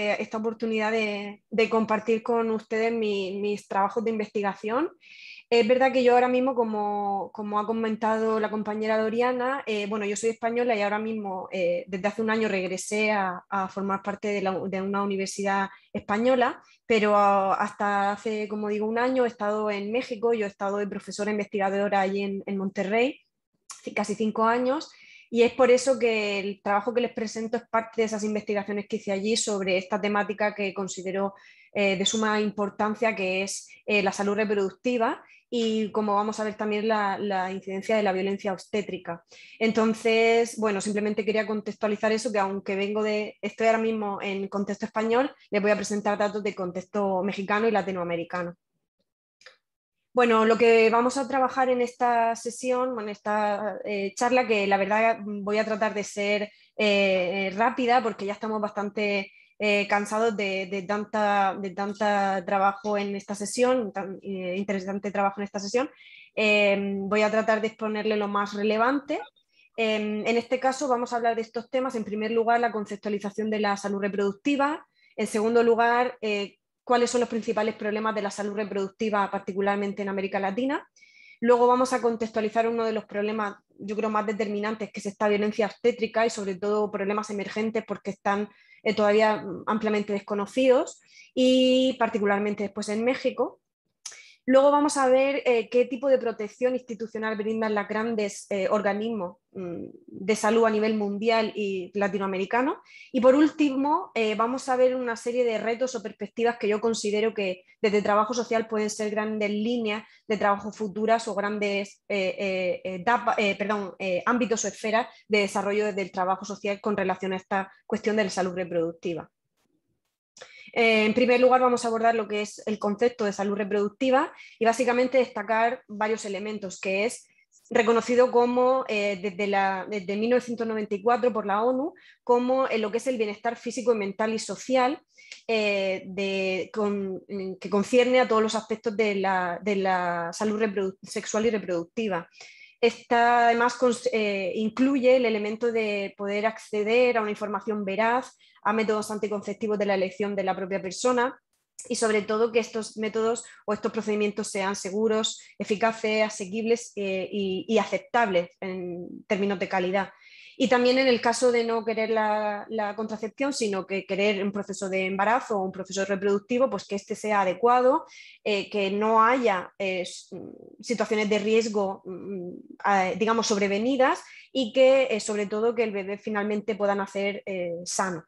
esta oportunidad de, compartir con ustedes mis trabajos de investigación. Es verdad que yo ahora mismo, como, como ha comentado la compañera Doriana, eh, bueno, yo soy española y ahora mismo, eh, desde hace un año, regresé a, formar parte de, una universidad española, pero hasta hace, como digo, un año he estado en México, yo he estado de profesora investigadora allí en Monterrey, casi cinco años, y es por eso que el trabajo que les presento es parte de esas investigaciones que hice allí sobre esta temática que considero eh, de suma importancia, que es eh, la salud reproductiva y como vamos a ver también la, la, incidencia de la violencia obstétrica. Entonces, bueno, simplemente quería contextualizar eso, que aunque vengo de, estoy ahora mismo en contexto español, les voy a presentar datos de contexto mexicano y latinoamericano. Bueno, lo que vamos a trabajar en esta sesión, en esta eh, charla, que la verdad voy a tratar de ser eh, eh, rápida porque ya estamos bastante cansados de, tanto tanta, de trabajo en esta sesión, tan interesante trabajo en esta sesión. voy a tratar de exponerle lo más relevante. en este caso vamos a hablar de estos temas. En primer lugar, la conceptualización de la salud reproductiva. En segundo lugar, cuáles son los principales problemas de la salud reproductiva, particularmente en América Latina. Luego vamos a contextualizar uno de los problemas, yo creo, más determinantes, que es esta violencia obstétrica y sobre todo problemas emergentes porque están eh, todavía mm, ampliamente desconocidos y particularmente después en México. Luego vamos a ver eh, qué tipo de protección institucional brindan los grandes eh, organismos mm, de salud a nivel mundial y latinoamericano. Y por último, eh, vamos a ver una serie de retos o perspectivas que yo considero que desde trabajo social pueden ser grandes líneas de trabajo futuras o grandes ámbitos o esferas de desarrollo desde el trabajo social con relación a esta cuestión de la salud reproductiva. Eh, en primer lugar, vamos a abordar lo que es el concepto de salud reproductiva y básicamente destacar varios elementos, que es reconocido como eh, desde, 1994 por la ONU como eh, lo que es el bienestar físico, mental y social mm, que concierne a todos los aspectos de la, salud sexual y reproductiva. Esta además incluye el elemento de poder acceder a una información veraz, a métodos anticonceptivos de la elección de la propia persona y sobre todo que estos métodos o estos procedimientos sean seguros, eficaces, asequibles eh, y, aceptables en términos de calidad. Y también en el caso de no querer la, contracepción, sino que querer un proceso de embarazo o un proceso reproductivo, pues que este sea adecuado, eh, que no haya eh, mm, situaciones de riesgo, mm, digamos, sobrevenidas y que sobre todo que el bebé finalmente pueda nacer sano.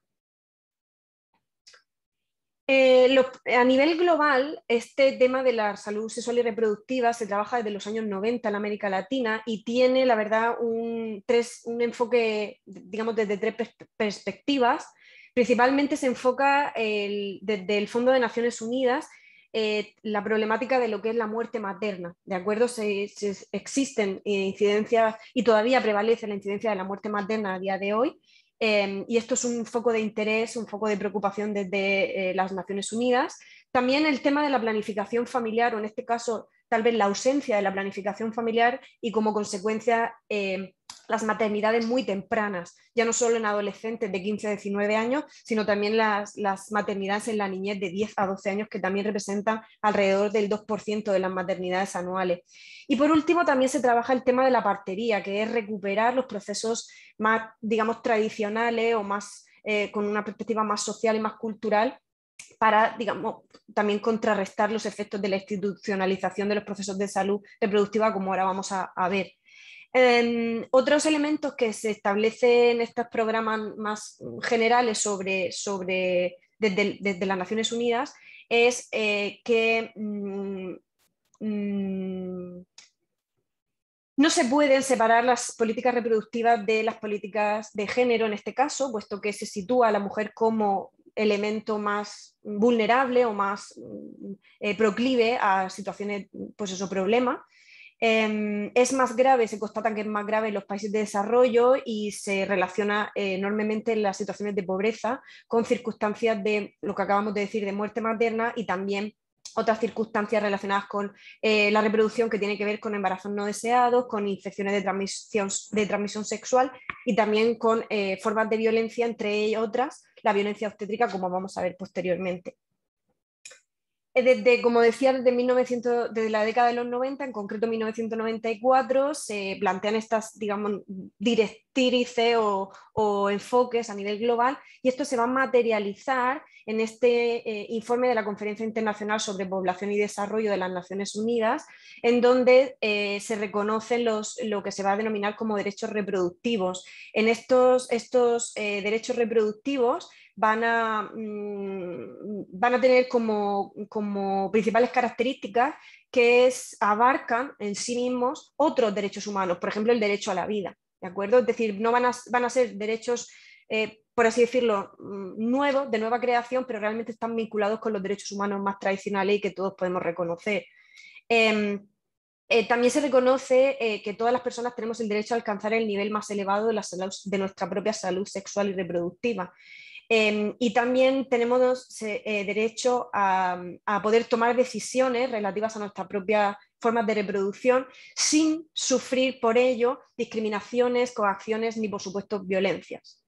Eh, a nivel global, este tema de la salud sexual y reproductiva se trabaja desde los años 90 en América Latina y tiene, la verdad, un, tres, un enfoque, digamos, desde tres perspectivas. Principalmente se enfoca desde el Fondo de Naciones Unidas eh, la problemática de lo que es la muerte materna. ¿De acuerdo? existen incidencias y todavía prevalece la incidencia de la muerte materna a día de hoy Em, y esto es un foco de interés, un foco de preocupación desde eh, las Naciones Unidas. También el tema de la planificación familiar, o en este caso, tal vez la ausencia de la planificación familiar y como consecuencia em, las maternidades muy tempranas, ya no solo en adolescentes de 15 a 19 años, sino también las, maternidades en la niñez de 10 a 12 años, que también representan alrededor del 2% de las maternidades anuales. Y por último, también se trabaja el tema de la partería, que es recuperar los procesos más, digamos, tradicionales o más... Eh, con una perspectiva más social y más cultural para, digamos, también contrarrestar los efectos de la institucionalización de los procesos de salud reproductiva, como ahora vamos a ver. Em, otros elementos que se establecen en estos programas más generales sobre, desde, las Naciones Unidas es eh, que mm, mm, no se pueden separar las políticas reproductivas de las políticas de género en este caso, puesto que se sitúa a la mujer como elemento más vulnerable o más mm, eh, proclive a situaciones, pues eso, problema. Em, es más grave, se constata que es más grave en los países de desarrollo y se relaciona eh, enormemente en las situaciones de pobreza con circunstancias de lo que acabamos de decir de muerte materna y también otras circunstancias relacionadas con eh, la reproducción que tiene que ver con embarazos no deseados, con infecciones de transmisión, sexual y también con eh, formas de violencia, entre otras la violencia obstétrica, como vamos a ver posteriormente. Eh, desde, como decía, desde, desde la década de los 90, en concreto 1994, se plantean estas, digamos, directrices o, enfoques a nivel global y esto se va a materializar en este eh, informe de la Conferencia Internacional sobre Población y Desarrollo de las Naciones Unidas, en donde eh, se reconocen los, lo que se va a denominar como derechos reproductivos. En estos, derechos reproductivos, Mm, van a, tener como, principales características que abarcan en sí mismos otros derechos humanos, por ejemplo, el derecho a la vida, ¿de acuerdo? Es decir, no van a, ser derechos eh, por así decirlo, mm, nuevos, de nueva creación, pero realmente están vinculados con los derechos humanos más tradicionales y que todos podemos reconocer. Em, eh, también se reconoce eh, que todas las personas tenemos el derecho a alcanzar el nivel más elevado de, de nuestra propia salud sexual y reproductiva Em, y también tenemos eh, derecho a, poder tomar decisiones relativas a nuestras propias formas de reproducción sin sufrir por ello discriminaciones, coacciones ni, por supuesto, violencias.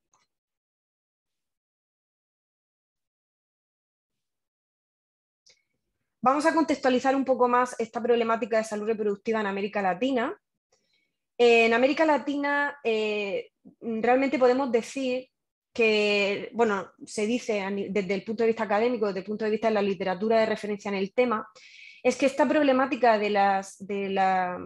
Vamos a contextualizar un poco más esta problemática de salud reproductiva en América Latina. en América Latina eh, realmente podemos decir que, bueno, se dice desde el punto de vista académico, desde el punto de vista de la literatura de referencia en el tema, es que esta problemática de las, de la,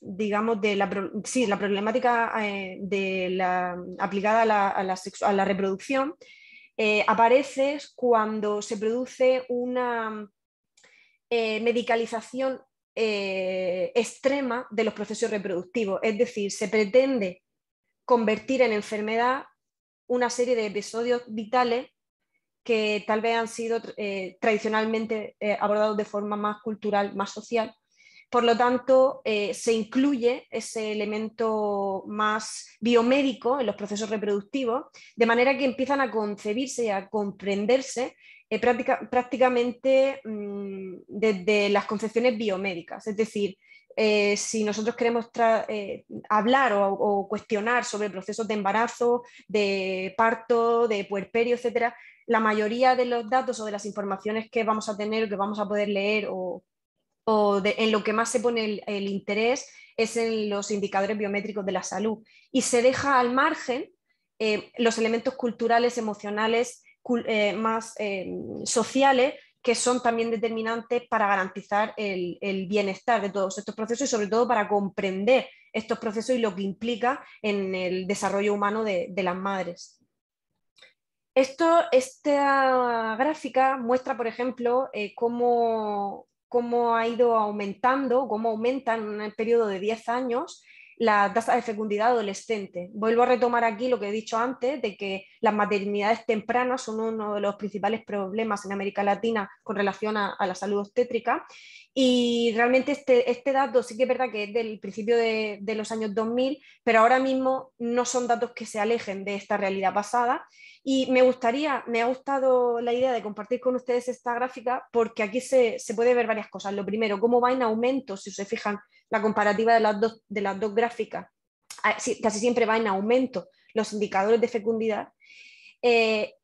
digamos, de la, problemática eh, de la, aplicada a la, reproducción eh, aparece cuando se produce una eh, medicalización extrema de los procesos reproductivos, es decir, se pretende convertir en enfermedad una serie de episodios vitales que tal vez han sido eh, tradicionalmente eh, abordados de forma más cultural, más social. Por lo tanto, eh, se incluye ese elemento más biomédico en los procesos reproductivos, de manera que empiezan a concebirse y a comprenderse prácticamente mm, desde las concepciones biomédicas. Es decir, eh, si nosotros queremos eh, hablar o, cuestionar sobre procesos de embarazo, de parto, de puerperio, etc., la mayoría de los datos o de las informaciones que vamos a tener, o que vamos a poder leer o, en lo que más se pone el, interés es en los indicadores biométricos de la salud y se deja al margen eh, los elementos culturales, emocionales, más sociales que son también determinantes para garantizar el, bienestar de todos estos procesos y sobre todo para comprender estos procesos y lo que implica en el desarrollo humano de, las madres. esta gráfica muestra, por ejemplo, eh, cómo, cómo, ha ido aumentando, cómo aumenta en el periodo de 10 años la tasa de fecundidad adolescente. Vuelvo a retomar aquí lo que he dicho antes, de que las maternidades tempranas son uno de los principales problemas en América Latina con relación a, la salud obstétrica. Y realmente este, este, dato sí que es verdad que es del principio de, los años 2000, pero ahora mismo no son datos que se alejen de esta realidad pasada. Y me gustaría, me ha gustado la idea de compartir con ustedes esta gráfica porque aquí se, se, puede ver varias cosas. Lo primero, cómo va en aumento, si se fijan la comparativa de las dos, de gráficas ah, casi siempre va en aumento los indicadores de fecundidad, eh,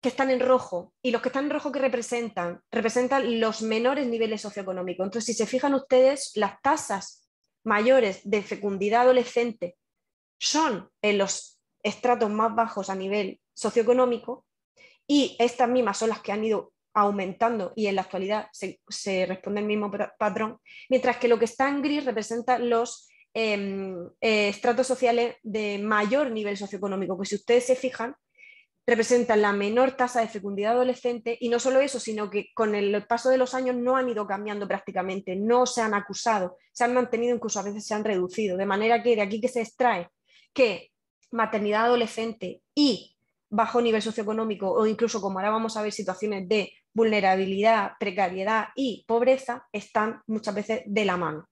que están en rojo. Y los que están en rojo que representan, representan los menores niveles socioeconómicos. Entonces, si se fijan ustedes, las tasas mayores de fecundidad adolescente son en los estratos más bajos a nivel socioeconómico y estas mismas son las que han ido aumentando y en la actualidad se, responde el mismo patrón, mientras que lo que está en gris representa los em, eh, estratos sociales de mayor nivel socioeconómico, que si ustedes se fijan, representan la menor tasa de fecundidad adolescente y no solo eso, sino que con el paso de los años no han ido cambiando prácticamente, no se han acusado, se han mantenido, incluso a veces se han reducido, de manera que de aquí que se extrae que maternidad adolescente y bajo nivel socioeconómico o incluso como ahora vamos a ver situaciones de vulnerabilidad, precariedad y pobreza están muchas veces de la mano.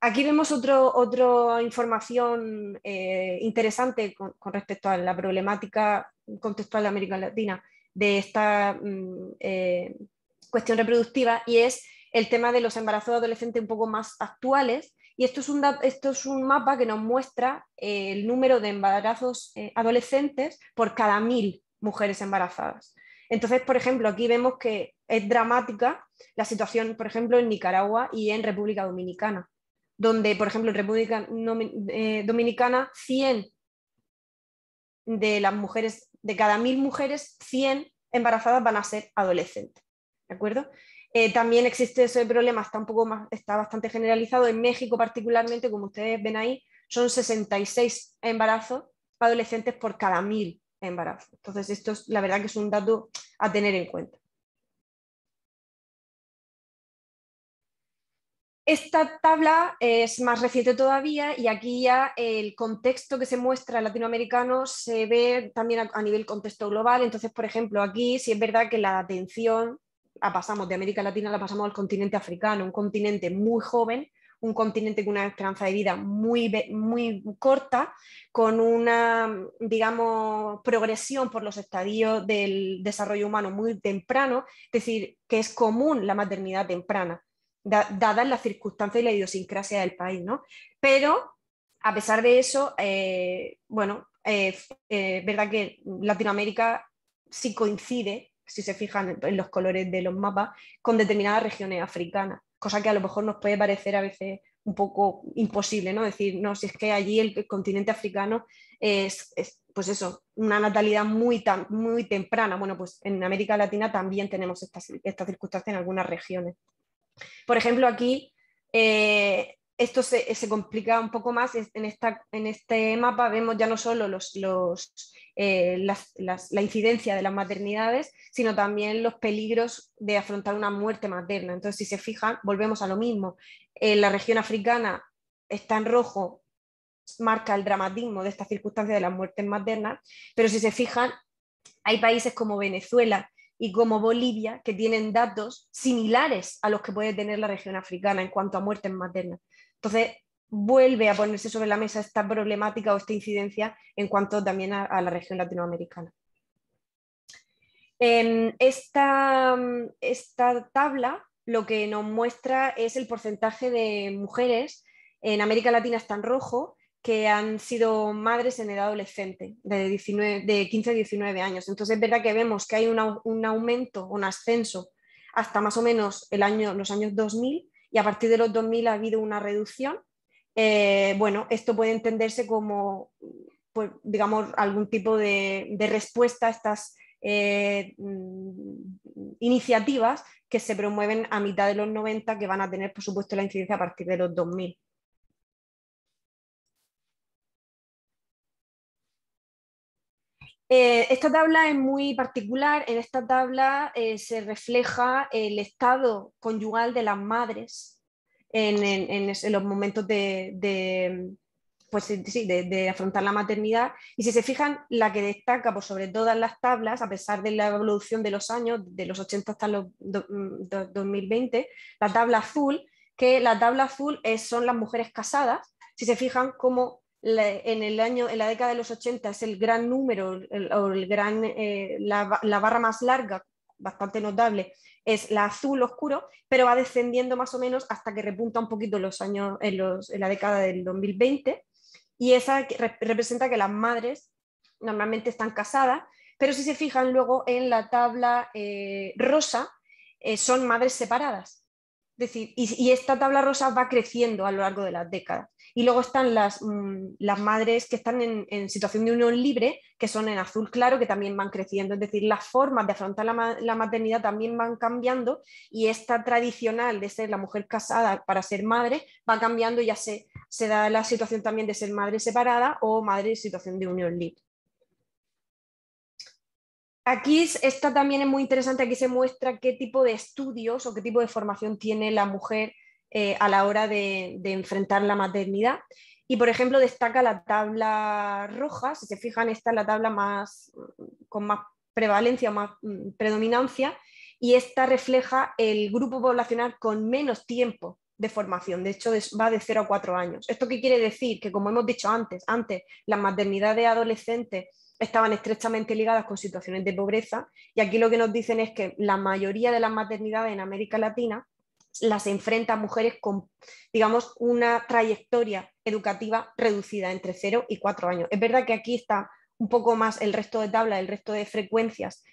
Aquí vemos otro, otra información eh, interesante con, respecto a la problemática contextual de América Latina de esta mm, eh, cuestión reproductiva y es el tema de los embarazos adolescentes un poco más actuales. Y esto es un, mapa que nos muestra eh, el número de embarazos adolescentes por cada mil mujeres embarazadas. Entonces, por ejemplo, aquí vemos que es dramática la situación, por ejemplo, en Nicaragua y en República Dominicana, donde, por ejemplo, en República eh, Dominicana, 100 de las mujeres, de cada 1.000 mujeres, 100 embarazadas van a ser adolescentes. ¿De acuerdo? Eh, también existe ese problema, está, un poco más, está bastante generalizado. En México, particularmente, como ustedes ven ahí, son 66 embarazos adolescentes por cada mil embarazo. Entonces, esto es la verdad que es un dato a tener en cuenta. Esta tabla es más reciente todavía y aquí ya el contexto que se muestra latinoamericano se ve también a, nivel contexto global. Entonces, por ejemplo, aquí sí es verdad que la atención la pasamos de América Latina, la pasamos al continente africano, un continente muy joven, un continente con una esperanza de vida muy, muy corta, con una, digamos, progresión por los estadios del desarrollo humano muy temprano, es decir, que es común la maternidad temprana, dadas las circunstancias y la idiosincrasia del país, ¿no? Pero, a pesar de eso, eh, bueno, es eh, eh, verdad que Latinoamérica sí coincide si se fijan en los colores de los mapas, con determinadas regiones africanas cosa que a lo mejor nos puede parecer a veces un poco imposible, ¿no? Decir, no, si es que allí el, continente africano es, pues eso, una natalidad muy, tan, muy temprana. Bueno, pues en América Latina también tenemos esta, circunstancia en algunas regiones. Por ejemplo, aquí eh, esto eh, se, complica un poco más en, este mapa vemos ya no solo eh, la incidencia de las maternidades sino también los peligros de afrontar una muerte materna entonces si se fijan volvemos a lo mismo En la región africana está en rojo marca el dramatismo de esta circunstancia de las muertes maternas pero si se fijan hay países como Venezuela y como Bolivia que tienen datos similares a los que puede tener la región africana en cuanto a muertes maternas entonces, vuelve a ponerse sobre la mesa esta problemática o esta incidencia en cuanto también a, la región latinoamericana. En esta, tabla lo que nos muestra es el porcentaje de mujeres en América Latina está en rojo que han sido madres en edad adolescente, de, 15 a 19 años. Entonces es verdad que vemos que hay un aumento, un ascenso hasta más o menos el año, los años 2000, y a partir de los 2000 ha habido una reducción. Eh, bueno, esto puede entenderse como, pues, digamos, algún tipo de, respuesta a estas eh, mm, iniciativas que se promueven a mitad de los 90, que van a tener, por supuesto, la incidencia a partir de los 2000. Eh, esta tabla es muy particular. En esta tabla eh, se refleja el estado conyugal de las madres en, los momentos de, pues, de, afrontar la maternidad. Y si se fijan, la que destaca por sobre todas las tablas, a pesar de la evolución de los años, de los 80 hasta los 2020, mm, la tabla azul, que la tabla azul son las mujeres casadas. Si se fijan, cómo en el año, en la década de los 80 es el gran número, o gran, eh, la, barra más larga, bastante notable, es la azul oscuro, pero va descendiendo más o menos hasta que repunta un poquito los años, en, la década del 2020, y esa representa que las madres normalmente están casadas, pero si se fijan luego en la tabla eh, rosa, eh, son madres separadas. Es decir, y, y, esta tabla rosa va creciendo a lo largo de las décadas. Y luego están las, mm, madres que están en, situación de unión libre, que son en azul claro, que también van creciendo. Es decir, las formas de afrontar la, maternidad también van cambiando y esta tradicional de ser la mujer casada para ser madre va cambiando ya se, se da la situación también de ser madre separada o madre en situación de unión libre. Aquí está también es muy interesante, aquí se muestra qué tipo de estudios o qué tipo de formación tiene la mujer eh, a la hora de, enfrentar la maternidad. Y, por ejemplo, destaca la tabla roja, si se fijan, esta es la tabla más, con más prevalencia, más mm, predominancia, y esta refleja el grupo poblacional con menos tiempo de formación, de hecho va de 0 a 4 años. ¿Esto qué quiere decir? Que como hemos dicho antes, antes las maternidades adolescentes estaban estrechamente ligadas con situaciones de pobreza y aquí lo que nos dicen es que la mayoría de las maternidades en América Latina las enfrenta mujeres con, digamos, una trayectoria educativa reducida entre 0 y 4 años. Es verdad que aquí está un poco más el resto de tabla, el resto de frecuencias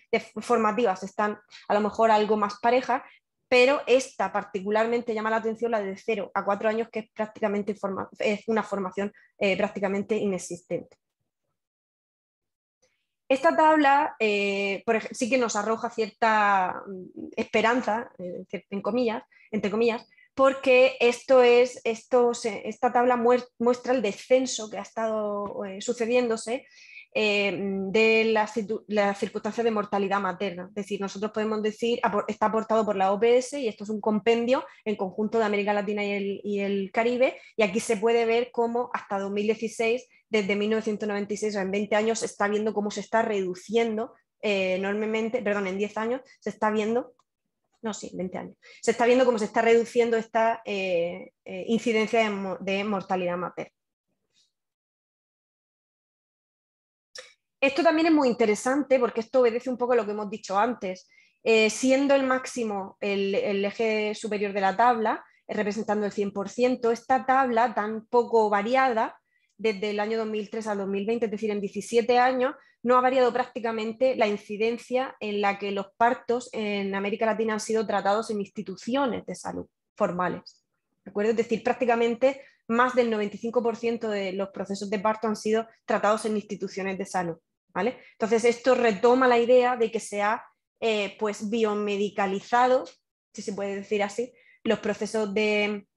formativas están a lo mejor algo más parejas, pero esta particularmente llama la atención la de 0 a 4 años, que es prácticamente es una formación eh, prácticamente inexistente. Esta tabla eh, sí que nos arroja cierta mm, esperanza, eh, en comillas, entre comillas, porque esto es, esto esta tabla muestra el descenso que ha estado eh, sucediéndose Em, de las la circunstancias de mortalidad materna. Es decir, nosotros podemos decir, está aportado por la OPS y esto es un compendio en conjunto de América Latina y el, Caribe, y aquí se puede ver cómo hasta 2016, desde 1996, o en 20 años, se está viendo cómo se está reduciendo eh, enormemente, perdón, en 10 años, se está viendo no, sí, 20 años. Se está viendo cómo se está reduciendo esta eh, eh, incidencia de, mortalidad materna. Esto también es muy interesante porque esto obedece un poco a lo que hemos dicho antes. Eh, siendo el máximo el, eje superior de la tabla, eh, representando el 100%, esta tabla tan poco variada desde el año 2003 al 2020, es decir, en 17 años, no ha variado prácticamente la incidencia en la que los partos en América Latina han sido tratados en instituciones de salud formales. es decir, prácticamente más del 95% de los procesos de parto han sido tratados en instituciones de salud. Entonces, esto retoma la idea de que se ha eh, pues, biomedicalizado, si se puede decir así, los procesos de,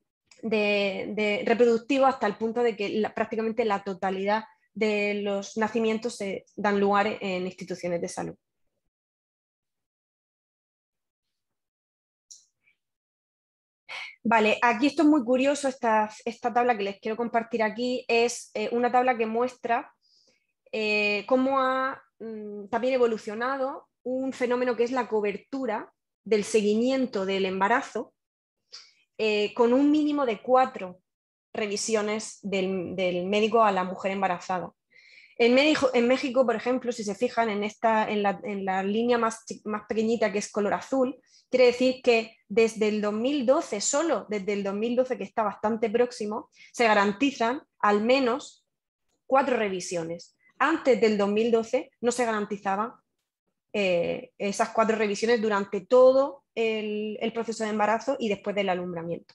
reproductivos hasta el punto de que prácticamente la totalidad de los nacimientos se dan lugar en instituciones de salud. Vale, aquí esto es muy curioso, esta, tabla que les quiero compartir aquí es eh, una tabla que muestra eh, cómo ha mm, también evolucionado un fenómeno que es la cobertura del seguimiento del embarazo eh, con un mínimo de cuatro revisiones del, médico a la mujer embarazada. En México, por ejemplo, si se fijan en, la, línea más, más, pequeñita que es color azul, quiere decir que desde el 2012, solo desde el 2012 que está bastante próximo, se garantizan al menos cuatro revisiones antes del 2012 no se garantizaban eh, esas cuatro revisiones durante todo el, proceso de embarazo y después del alumbramiento.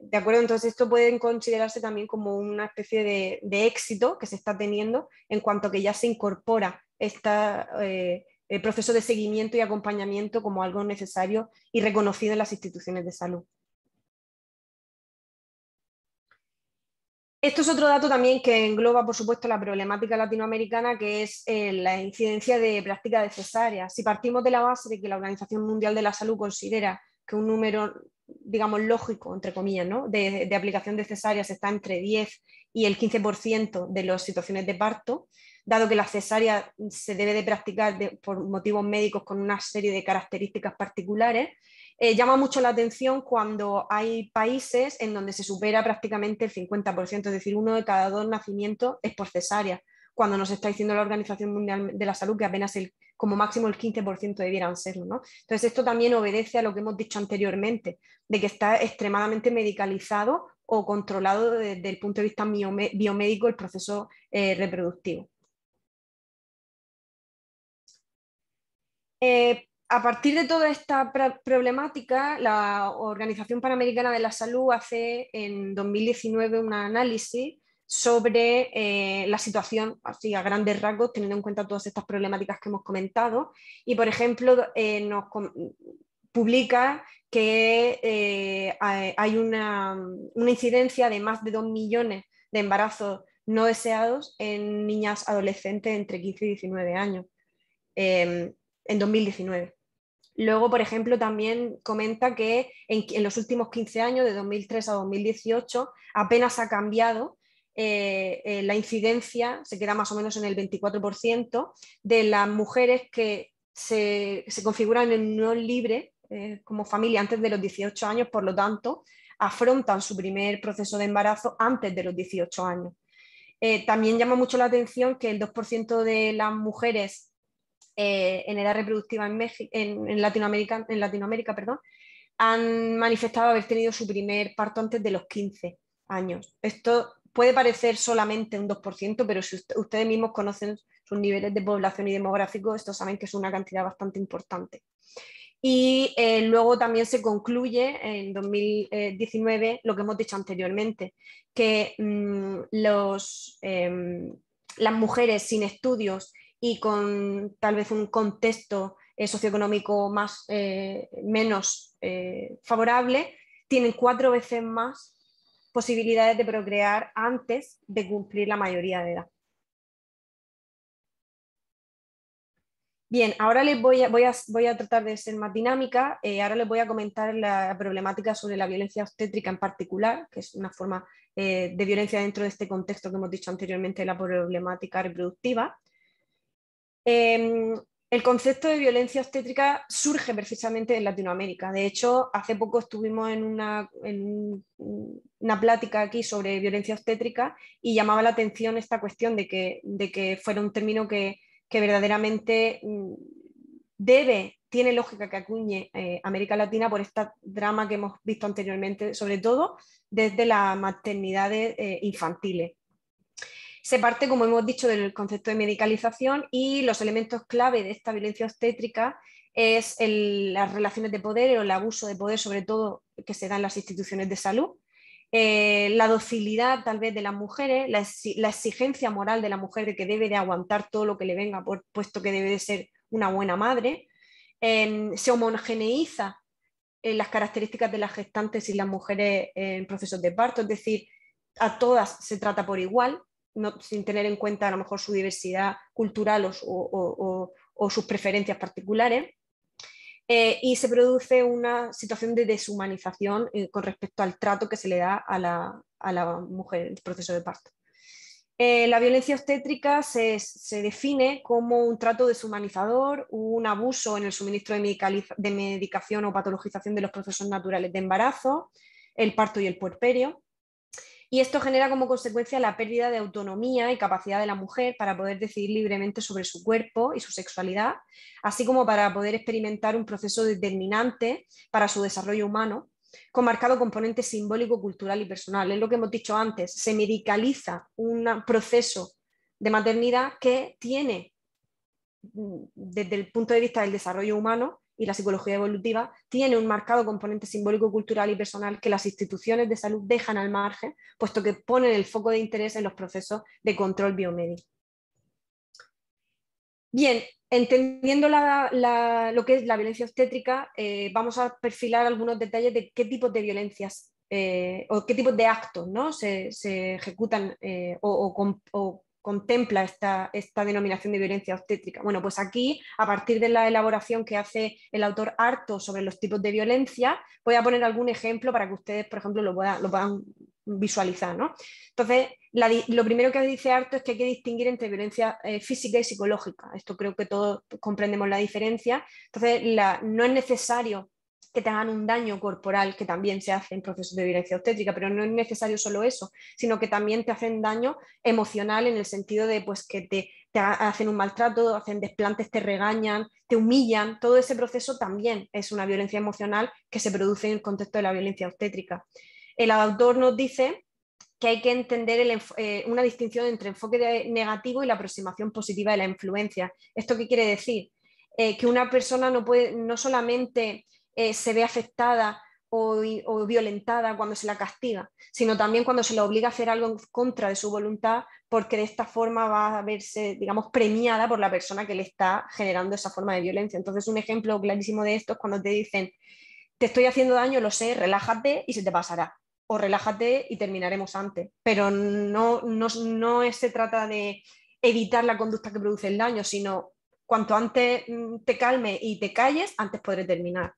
¿De acuerdo? Entonces esto puede considerarse también como una especie de, éxito que se está teniendo en cuanto que ya se incorpora este proceso de seguimiento y acompañamiento como algo necesario y reconocido en las instituciones de salud. Esto es otro dato también que engloba, por supuesto, la problemática latinoamericana, que es eh, la incidencia de práctica de cesárea. Si partimos de la base de que la Organización Mundial de la Salud considera que un número, digamos, lógico, entre comillas, ¿no? de, aplicación de cesáreas está entre 10 y el 15% de las situaciones de parto, dado que la cesárea se debe de practicar por motivos médicos con una serie de características particulares, eh, llama mucho la atención cuando hay países en donde se supera prácticamente el 50%, es decir, uno de cada dos nacimientos es por cesárea, cuando nos está diciendo la Organización Mundial de la Salud que apenas el, como máximo el 15% debieran serlo. ¿no? Entonces, esto también obedece a lo que hemos dicho anteriormente, de que está extremadamente medicalizado o controlado desde el punto de vista biomédico el proceso eh, reproductivo. Eh, a partir de toda esta problemática, la Organización Panamericana de la Salud hace en 2019 un análisis sobre eh, la situación, así a grandes rasgos, teniendo en cuenta todas estas problemáticas que hemos comentado. Y, por ejemplo, eh, nos publica que eh, hay una, una incidencia de más de 2 millones de embarazos no deseados en niñas adolescentes entre 15 y 19 años en 2019. Luego, por ejemplo, también comenta que en, los últimos 15 años, de 2003 a 2018, apenas ha cambiado eh, eh, la incidencia, se queda más o menos en el 24% de las mujeres que se, configuran en unión libre eh, como familia antes de los 18 años, por lo tanto, afrontan su primer proceso de embarazo antes de los 18 años. también llama mucho la atención que el 2% de las mujeres eh, en edad reproductiva en, en, Latinoamérica, en Latinoamérica perdón, han manifestado haber tenido su primer parto antes de los 15 años. Esto puede parecer solamente un 2%, pero si ustedes mismos conocen sus niveles de población y demográfico, esto saben que es una cantidad bastante importante. Y eh, luego también se concluye en 2019 lo que hemos dicho anteriormente, que mm, em, las mujeres sin estudios y con tal vez un contexto eh, socioeconómico más, eh, menos eh, favorable, tienen cuatro veces más posibilidades de procrear antes de cumplir la mayoría de edad. Bien, ahora les voy a, tratar de ser más dinámica. ahora les voy a comentar la problemática sobre la violencia obstétrica en particular, que es una forma de violencia dentro de este contexto que hemos dicho anteriormente, la problemática reproductiva. Em, el concepto de violencia obstétrica surge precisamente en Latinoamérica. De hecho, hace poco estuvimos en una, plática aquí sobre violencia obstétrica y llamaba la atención esta cuestión de que, fuera un término que, verdaderamente mm, debe, tiene lógica que acuñe eh, América Latina por este drama que hemos visto anteriormente, sobre todo desde las maternidades eh, infantiles. Se parte, como hemos dicho, del concepto de medicalización y los elementos clave de esta violencia obstétrica es las relaciones de poder o el abuso de poder, sobre todo que se da en las instituciones de salud, eh, la docilidad tal vez de las mujeres, la, exigencia moral de la mujer de que debe de aguantar todo lo que le venga, puesto que debe de ser una buena madre, em, se homogeneiza eh, las características de las gestantes y las mujeres en procesos de parto, es decir, a todas se trata por igual, sin tener en cuenta a lo mejor su diversidad cultural o, sus preferencias particulares. Eh, y se produce una situación de deshumanización eh, con respecto al trato que se le da a la, mujer en el proceso de parto. Eh, la violencia obstétrica se, se, define como un trato deshumanizador, un abuso en el suministro de, de medicación o patologización de los procesos naturales de embarazo, el parto y el puerperio, y esto genera como consecuencia la pérdida de autonomía y capacidad de la mujer para poder decidir libremente sobre su cuerpo y su sexualidad, así como para poder experimentar un proceso determinante para su desarrollo humano, con marcado componente simbólico, cultural y personal. Es lo que hemos dicho antes, se medicaliza un proceso de maternidad que tiene, mm, desde el punto de vista del desarrollo humano, y la psicología evolutiva tiene un marcado componente simbólico, cultural y personal que las instituciones de salud dejan al margen, puesto que ponen el foco de interés en los procesos de control biomédico. Bien, entendiendo lo que es la violencia obstétrica, eh, vamos a perfilar algunos detalles de qué tipos de violencias eh, o qué tipos de actos ¿no? se, ejecutan eh, o, o, contempla esta, esta denominación de violencia obstétrica. Bueno, pues aquí, a partir de la elaboración que hace el autor Harto sobre los tipos de violencia, voy a poner algún ejemplo para que ustedes, por ejemplo, lo puedan, visualizar. Entonces, lo primero que dice Harto es que hay que distinguir entre violencia eh, física y psicológica. Esto creo que todos comprendemos la diferencia. Entonces, no es necesario que te hagan un daño corporal, que también se hace en procesos de violencia obstétrica, pero no es necesario solo eso, sino que también te hacen daño emocional en el sentido de pues, que te, hacen un maltrato, hacen desplantes, te regañan, te humillan. Todo ese proceso también es una violencia emocional que se produce en el contexto de la violencia obstétrica. El autor nos dice que hay que entender eh, una distinción entre enfoque negativo y la aproximación positiva de la influencia. ¿Esto qué quiere decir? Eh, que una persona no, puede, no solamente eh, se ve afectada o, violentada cuando se la castiga, sino también cuando se la obliga a hacer algo en contra de su voluntad, porque de esta forma va a verse, digamos, premiada por la persona que le está generando esa forma de violencia. Entonces, un ejemplo clarísimo de esto es cuando te dicen, te estoy haciendo daño, lo sé, relájate y se te pasará. O relájate y terminaremos antes. Pero no, no, no se trata de evitar la conducta que produce el daño, sino cuanto antes mm, te calmes y te calles, antes podré terminar.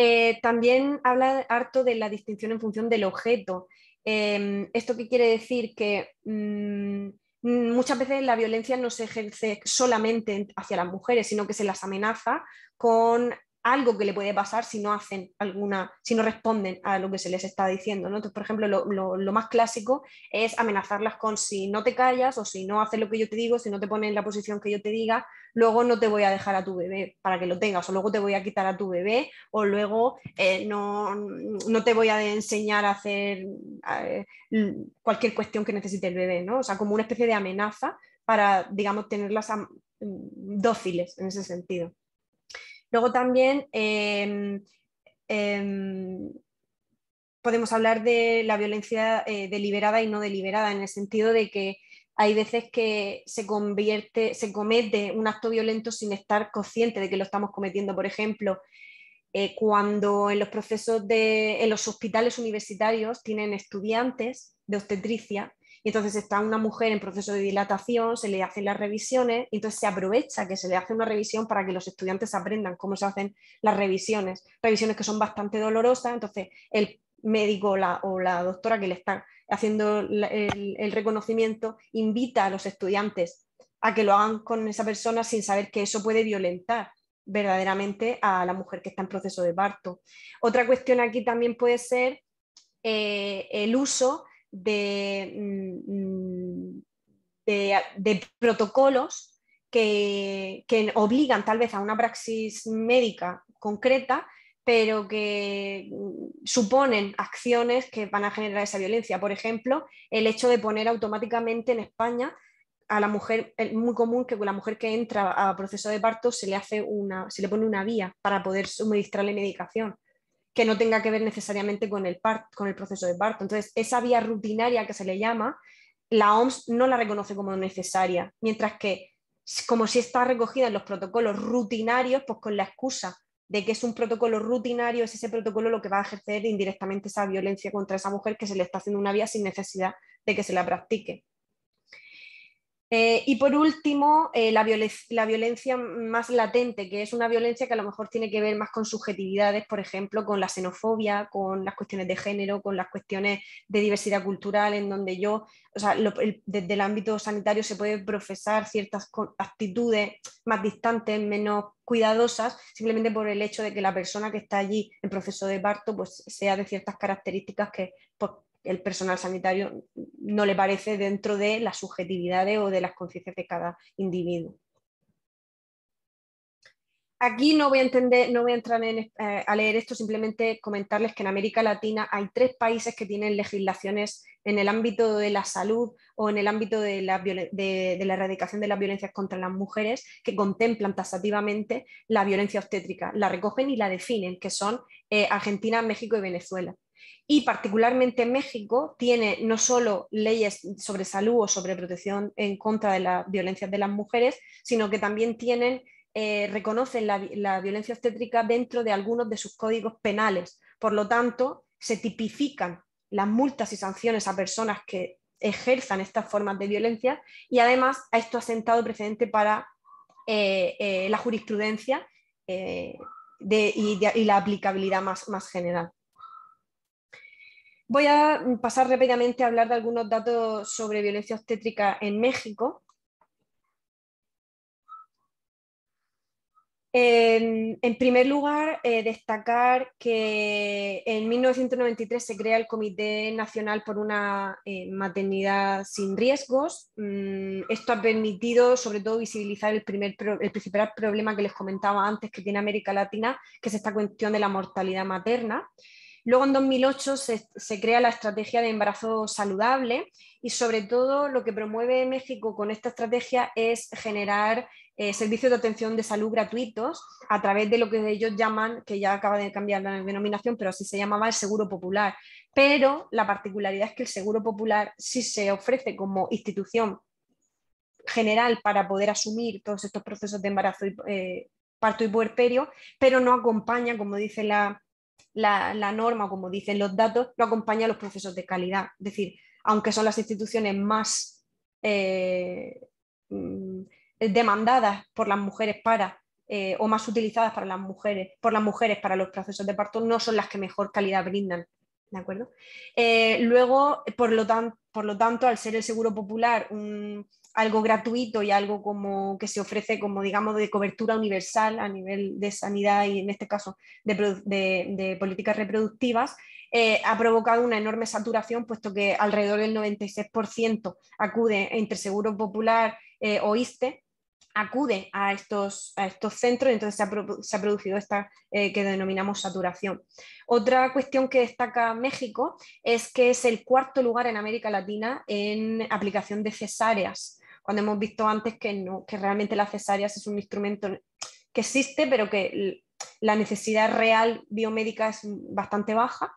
Eh, también habla harto de la distinción en función del objeto. Em, ¿Esto qué quiere decir? Que mm, mm, muchas veces la violencia no se ejerce solamente hacia las mujeres, sino que se las amenaza con algo que le puede pasar si no hacen alguna, si no responden a lo que se les está diciendo. ¿no? por ejemplo, lo, más clásico es amenazarlas con si no te callas o si no haces lo que yo te digo, si no te pones en la posición que yo te diga, luego no te voy a dejar a tu bebé para que lo tengas, o luego te voy a quitar a tu bebé, o luego eh, no, te voy a enseñar a hacer eh, cualquier cuestión que necesite el bebé, ¿no? O sea, como una especie de amenaza para, digamos, tenerlas dóciles en ese sentido. Luego también em, em, podemos hablar de la violencia eh, deliberada y no deliberada, en el sentido de que hay veces que se convierte, se comete un acto violento sin estar consciente de que lo estamos cometiendo. Por ejemplo, eh, cuando en los procesos de, en los hospitales universitarios tienen estudiantes de obstetricia y entonces está una mujer en proceso de dilatación, se le hacen las revisiones, y entonces se aprovecha que se le hace una revisión para que los estudiantes aprendan cómo se hacen las revisiones, revisiones que son bastante dolorosas, entonces el médico o la doctora que le está haciendo el, reconocimiento invita a los estudiantes a que lo hagan con esa persona sin saber que eso puede violentar verdaderamente a la mujer que está en proceso de parto. Otra cuestión aquí también puede ser eh, el uso Mm, mm, de, protocolos que, obligan tal vez a una praxis médica concreta, pero que mm, suponen acciones que van a generar esa violencia. Por ejemplo, el hecho de poner automáticamente en España a la mujer, es muy común que la mujer que entra a proceso de parto se le, hace una, se le pone una vía para poder suministrarle medicación que no tenga que ver necesariamente con el, con el proceso de parto. Entonces, esa vía rutinaria que se le llama, la OMS no la reconoce como necesaria, mientras que como si está recogida en los protocolos rutinarios, pues con la excusa de que es un protocolo rutinario, es ese protocolo lo que va a ejercer indirectamente esa violencia contra esa mujer que se le está haciendo una vía sin necesidad de que se la practique. Eh, y por último, eh, la, violencia más latente, que es una violencia que a lo mejor tiene que ver más con subjetividades, por ejemplo, con la xenofobia, con las cuestiones de género, con las cuestiones de diversidad cultural, en donde yo, o sea, desde el ámbito sanitario se puede profesar ciertas actitudes más distantes, menos cuidadosas, simplemente por el hecho de que la persona que está allí en proceso de parto pues, sea de ciertas características que pues, el personal sanitario no le parece dentro de las subjetividades o de las conciencias de cada individuo. Aquí no voy a, entender, no voy a entrar eh, a leer esto, simplemente comentarles que en América Latina hay tres países que tienen legislaciones en el ámbito de la salud o en el ámbito de la, erradicación de las violencias contra las mujeres que contemplan tasativamente la violencia obstétrica, la recogen y la definen, que son eh, Argentina, México y Venezuela. Y particularmente México tiene no solo leyes sobre salud o sobre protección en contra de las violencias de las mujeres, sino que también tienen, eh, reconocen la, violencia obstétrica dentro de algunos de sus códigos penales. Por lo tanto, se tipifican las multas y sanciones a personas que ejerzan estas formas de violencia y además esto ha sentado precedente para eh, eh, la jurisprudencia y, la aplicabilidad más general. Voy a pasar rápidamente a hablar de algunos datos sobre violencia obstétrica en México. En, primer lugar, eh, destacar que en 1993 se crea el Comité Nacional por una eh, Maternidad sin Riesgos. Mm, esto ha permitido, sobre todo, visibilizar el principal problema que les comentaba antes que tiene América Latina, que es esta cuestión de la mortalidad materna. Luego en 2008 se, crea la estrategia de embarazo saludable y sobre todo lo que promueve México con esta estrategia es generar eh, servicios de atención de salud gratuitos a través de lo que ellos llaman, que ya acaba de cambiar la denominación, pero así se llamaba el seguro popular. Pero la particularidad es que el seguro popular sí se ofrece como institución general para poder asumir todos estos procesos de embarazo eh, parto y puerperio, pero no acompaña, como dice la la, norma, como dicen los datos, lo acompaña a los procesos de calidad. Es decir, aunque son las instituciones más eh, mm, demandadas por las mujeres para eh, o más utilizadas para las mujeres, por las mujeres para los procesos de parto, no son las que mejor calidad brindan. ¿De acuerdo? Eh, luego, por lo, por lo, tanto, al ser el seguro popular un, algo gratuito y algo como que se ofrece como digamos de cobertura universal a nivel de sanidad y en este caso de, políticas reproductivas, eh, ha provocado una enorme saturación, puesto que alrededor del 96% acude entre Seguro Popular eh, o ISTE, acude a estos, a estos centros, entonces se ha, producido esta eh, que denominamos saturación. Otra cuestión que destaca México es que es el cuarto lugar en América Latina en aplicación de cesáreas cuando hemos visto antes que, realmente la cesárea es un instrumento que existe, pero que la necesidad real biomédica es bastante baja.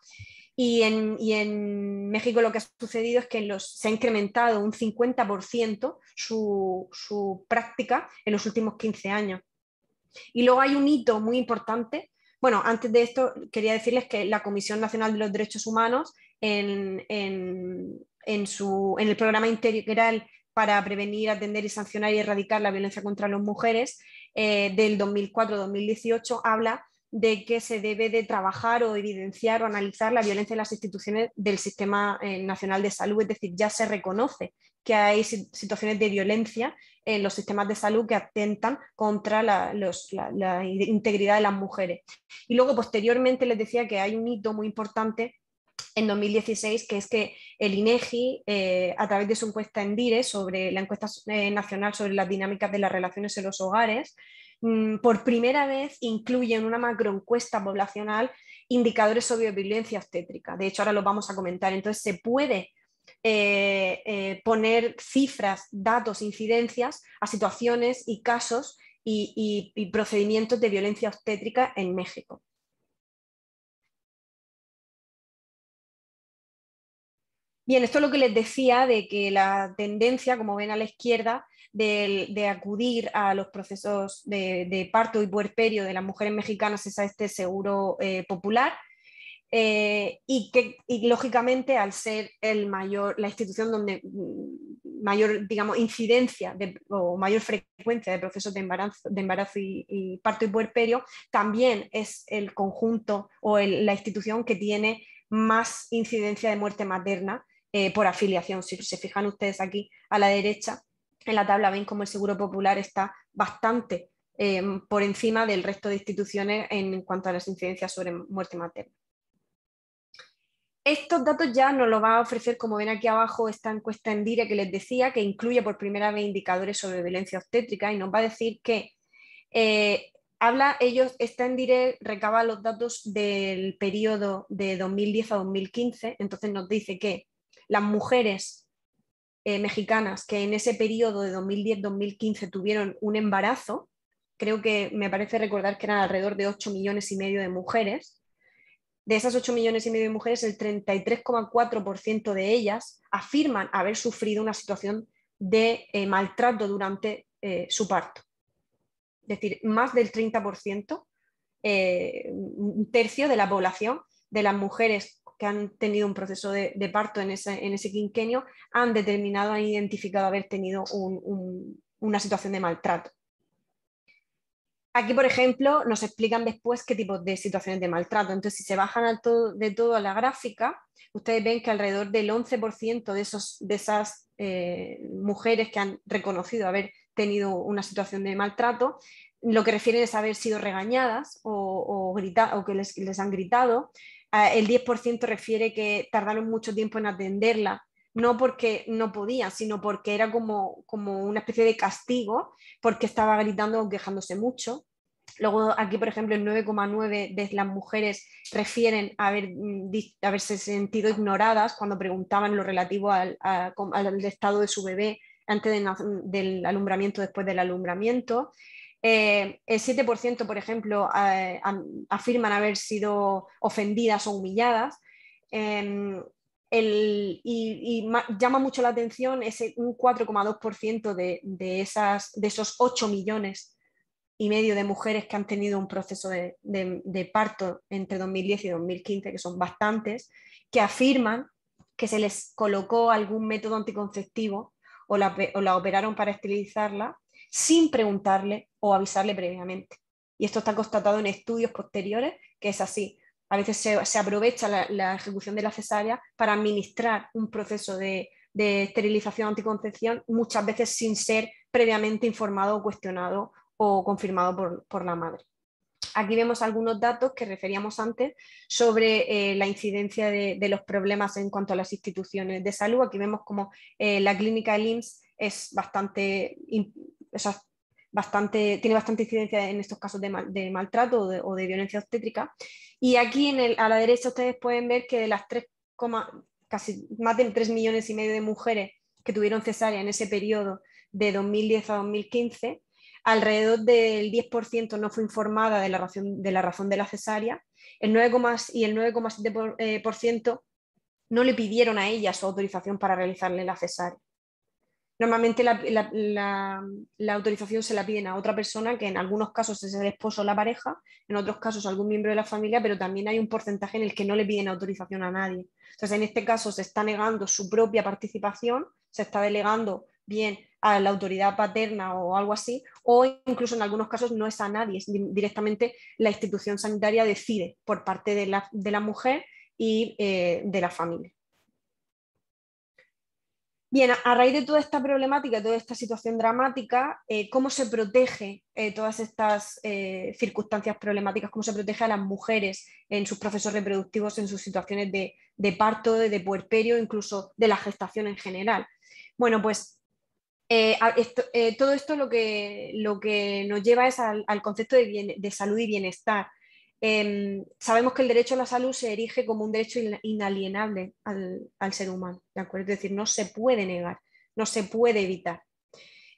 Y en, México lo que ha sucedido es que se ha incrementado un 50% su, su práctica en los últimos 15 años. Y luego hay un hito muy importante. Bueno, antes de esto quería decirles que la Comisión Nacional de los Derechos Humanos en, en, en, su, en el programa integral para prevenir, atender y sancionar y erradicar la violencia contra las mujeres eh, del 2004-2018 habla de que se debe de trabajar o evidenciar o analizar la violencia en las instituciones del Sistema eh, Nacional de Salud, es decir, ya se reconoce que hay situaciones de violencia en los sistemas de salud que atentan contra la, la integridad de las mujeres. Y luego, posteriormente, les decía que hay un hito muy importante en 2016, que es que el INEGI, e eh, a través de su encuesta en DIRE, sobre la encuesta eh, nacional sobre las dinámicas de las relaciones en los hogares, mm, por primera vez incluye en una macroencuesta poblacional indicadores sobre violencia obstétrica. De hecho, ahora los vamos a comentar. Entonces, se puede eh, poner cifras, datos, incidencias a situaciones y casos y procedimientos de violencia obstétrica en México. Bien, esto es lo que les decía de que la tendencia, como ven a la izquierda, de, acudir a los procesos de, parto y puerperio de las mujeres mexicanas es a este seguro eh, popular. Eh, y que lógicamente al ser la institución donde mm, mayor incidencia o mayor frecuencia de procesos de embarazo, y, parto y puerperio, también es el conjunto o la institución que tiene más incidencia de muerte materna eh, por afiliación. Si se fijan ustedes aquí a la derecha, en la tabla ven como el Seguro Popular está bastante eh, por encima del resto de instituciones en cuanto a las incidencias sobre muerte materna. Estos datos ya nos los va a ofrecer, como ven aquí abajo, esta encuesta en DIRE que les decía, que incluye por primera vez indicadores sobre violencia obstétrica y nos va a decir que eh, habla, ellos, está en DIRE recaba los datos del periodo de 2010 a 2015, entonces nos dice que las mujeres eh, mexicanas que en ese periodo de 2010-2015 tuvieron un embarazo, creo que me parece recordar que eran alrededor de 8 millones y medio de mujeres, de esas 8 millones y medio de mujeres, el 33,4% de ellas afirman haber sufrido una situación de eh, maltrato durante eh, su parto. Es decir, más del 30%, un tercio de la población de las mujeres que han tenido un proceso de, parto en ese, quinquenio han determinado, han identificado haber tenido una situación de maltrato. Aquí, por ejemplo, nos explican después qué tipo de situaciones de maltrato. Entonces, si se bajan de todo a la gráfica, ustedes ven que alrededor del 11% de, esos, de esas eh, mujeres que han reconocido haber tenido una situación de maltrato, lo que refieren es haber sido regañadas o, o que les, les han gritado, el 10% refiere que tardaron mucho tiempo en atenderla, no porque no podía, sino porque era como, como una especie de castigo, porque estaba gritando o quejándose mucho. Luego aquí, por ejemplo, el 9,9 de las mujeres refieren a haber, mm, haberse sentido ignoradas cuando preguntaban lo relativo al, estado de su bebé antes del alumbramiento, después del alumbramiento. Eh, el 7%, por ejemplo, eh, afirman haber sido ofendidas o humilladas. Em, y, llama mucho la atención ese un 4,2% de, de, de esos 8 millones y medio de mujeres que han tenido un proceso de, parto entre 2010 y 2015, que son bastantes, que afirman que se les colocó algún método anticonceptivo o la, o la, operaron para esterilizarla sin preguntarle o avisarle previamente. Y esto está constatado en estudios posteriores que es así. A veces se, aprovecha la, ejecución de la cesárea para administrar un proceso de, de esterilización anticoncepción, muchas veces sin ser previamente informado o cuestionado o confirmado por, la madre. Aquí vemos algunos datos que referíamos antes sobre eh, la incidencia de, los problemas en cuanto a las instituciones de salud. Aquí vemos como eh, la clínica del IMSS es bastante, tiene bastante incidencia en estos casos de, maltrato o de, violencia obstétrica. Y aquí a la derecha ustedes pueden ver que de las 3, casi más de 3 millones y medio de mujeres que tuvieron cesárea en ese periodo de 2010 a 2015, alrededor del 10% no fue informada de la, razón, de la razón de la cesárea, el y el 9,7% eh, no le pidieron a ella su autorización para realizarle la cesárea. Normalmente la, autorización se la piden a otra persona, que en algunos casos es el esposo o la pareja, en otros casos algún miembro de la familia, pero también hay un porcentaje en el que no le piden autorización a nadie. Entonces, en este caso se está negando su propia participación, se está delegando bien a la autoridad paterna o algo así, o incluso en algunos casos no es a nadie, directamente la institución sanitaria decide por parte de la, mujer y eh, de la familia. Bien, a raíz de toda esta problemática, toda esta situación dramática, eh, ¿cómo se protege eh, todas estas eh, circunstancias problemáticas? ¿Cómo se protege a las mujeres en sus procesos reproductivos, en sus situaciones de, parto, de, puerperio, incluso de la gestación en general? Bueno, pues todo esto lo que, nos lleva es al, concepto de salud y bienestar. Em, sabemos que el derecho a la salud se erige como un derecho inalienable al, ser humano, ¿de acuerdo? Es decir, no se puede negar, no se puede evitar.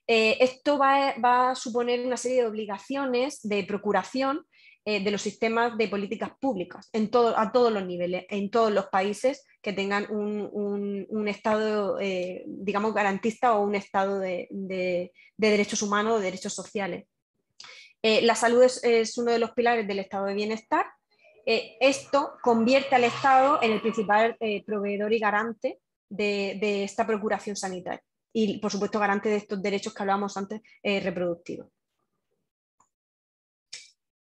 Eh, esto va a, suponer una serie de obligaciones de procuración eh, de los sistemas de políticas públicas a todos los niveles, en todos los países que tengan un, Estado, eh, digamos, garantista o un Estado de, derechos humanos o de derechos sociales. Eh, la salud es, uno de los pilares del estado de bienestar. Eh, esto convierte al Estado en el principal eh, proveedor y garante de, esta procuración sanitaria y, por supuesto, garante de estos derechos que hablábamos antes reproductivos.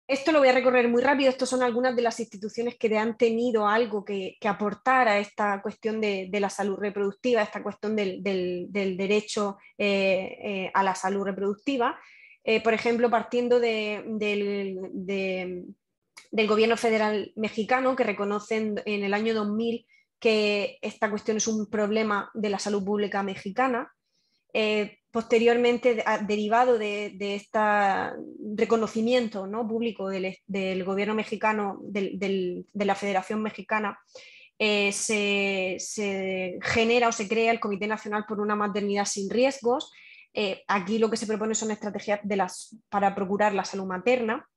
Esto lo voy a recorrer muy rápido. Estas son algunas de las instituciones que han tenido algo que, aportar a esta cuestión de, la salud reproductiva, a esta cuestión del, derecho a la salud reproductiva. Eh, por ejemplo, partiendo del gobierno federal mexicano, que reconoce en el año 2000 que esta cuestión es un problema de la salud pública mexicana. Eh, posteriormente, derivado de, este reconocimiento público del, gobierno mexicano, de la Federación Mexicana, eh, se, genera o se crea el Comité Nacional por una Maternidad sin Riesgos, eh, aquí lo que se propone son estrategias para procurar la salud materna.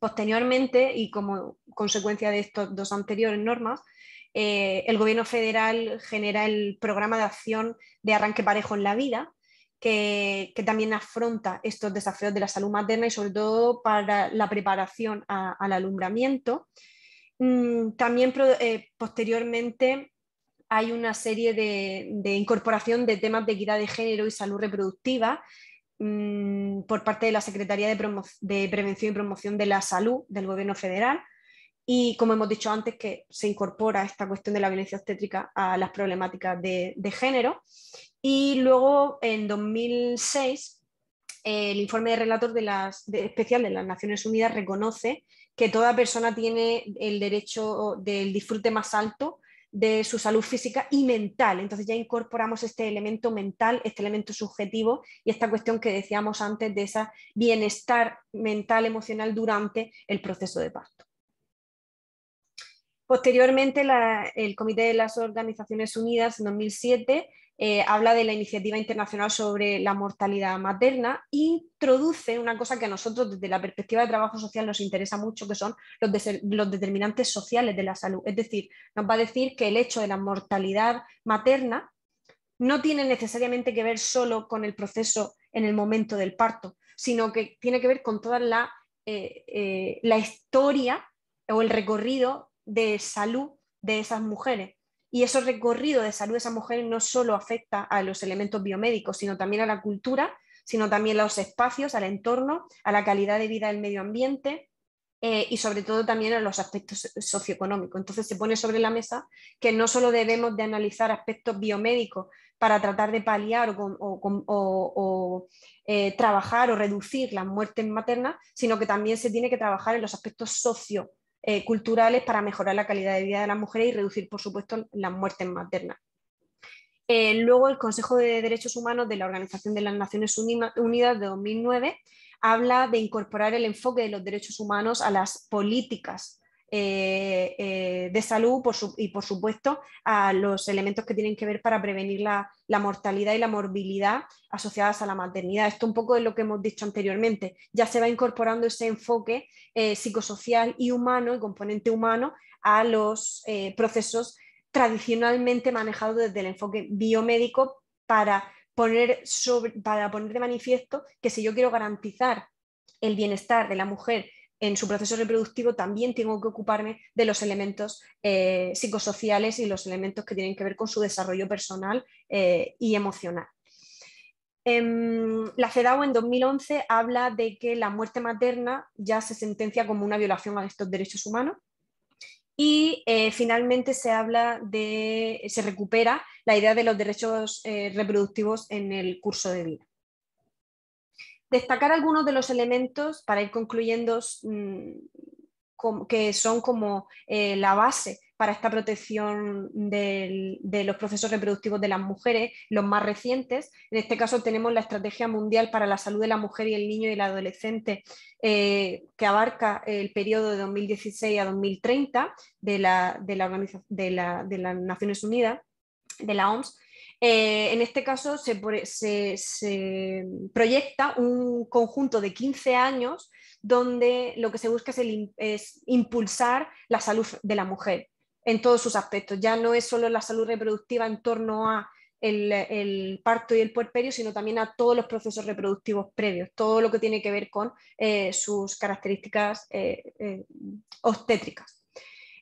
Posteriormente, y como consecuencia de estas dos anteriores normas, eh, el Gobierno federal genera el programa de acción de arranque parejo en la vida, que, también afronta estos desafíos de la salud materna y sobre todo para la preparación al alumbramiento. Mm, también eh, posteriormente hay una serie de, incorporación de temas de equidad de género y salud reproductiva mm, por parte de la Secretaría de, Prevención y Promoción de la Salud del Gobierno Federal. Y como hemos dicho antes, que se incorpora esta cuestión de la violencia obstétrica a las problemáticas de, género. Y luego, en 2006, el informe de relator de especial de las Naciones Unidas reconoce que toda persona tiene el derecho del disfrute más alto de su salud física y mental. Entonces ya incorporamos este elemento mental, este elemento subjetivo y esta cuestión que decíamos antes de ese bienestar mental, emocional durante el proceso de parto. Posteriormente, el Comité de las Organizaciones Unidas en 2007 eh, habla de la iniciativa internacional sobre la mortalidad materna e introduce una cosa que a nosotros desde la perspectiva de trabajo social nos interesa mucho, que son los, determinantes sociales de la salud. Es decir, nos va a decir que el hecho de la mortalidad materna no tiene necesariamente que ver solo con el proceso en el momento del parto, sino que tiene que ver con toda la, eh, eh, la historia o el recorrido de salud de esas mujeres. Y ese recorrido de salud de esas mujer no solo afecta a los elementos biomédicos, sino también a la cultura, sino también a los espacios, al entorno, a la calidad de vida del medio ambiente, eh, y sobre todo también a los aspectos socioeconómicos. Entonces se pone sobre la mesa que no solo debemos de analizar aspectos biomédicos para tratar de paliar o, eh, trabajar o reducir las muertes maternas, sino que también se tiene que trabajar en los aspectos socioeconómicos eh, culturales para mejorar la calidad de vida de las mujeres y reducir, por supuesto, las muertes maternas. Eh, luego, el Consejo de Derechos Humanos de la Organización de las Naciones Unidas de 2009 habla de incorporar el enfoque de los derechos humanos a las políticas eh, eh, de salud y, por supuesto, a los elementos que tienen que ver para prevenir la, mortalidad y la morbilidad asociadas a la maternidad. Esto un poco es lo que hemos dicho anteriormente. Ya se va incorporando ese enfoque eh, psicosocial y humano y componente humano a los procesos tradicionalmente manejados desde el enfoque biomédico para poner, para poner de manifiesto que si yo quiero garantizar el bienestar de la mujer en su proceso reproductivo también tengo que ocuparme de los elementos eh, psicosociales y los elementos que tienen que ver con su desarrollo personal eh, y emocional. Em, la CEDAW en 2011 habla de que la muerte materna ya se sentencia como una violación a estos derechos humanos y eh, finalmente se habla de, se recupera la idea de los derechos reproductivos en el curso de vida destacar algunos de los elementos para ir concluyendo mm, que son como eh, la base para esta protección de los procesos reproductivos de las mujeres, los más recientes. En este caso tenemos la Estrategia Mundial para la Salud de la Mujer y el Niño y el Adolescente, eh, que abarca el periodo de 2016 a 2030 de, de, de las Naciones Unidas, de la OMS eh, en este caso se, proyecta un conjunto de 15 años donde lo que se busca es, impulsar la salud de la mujer en todos sus aspectos. Ya no es solo la salud reproductiva en torno a el, parto y el puerperio, sino también a todos los procesos reproductivos previos, todo lo que tiene que ver con eh, sus características eh, obstétricas.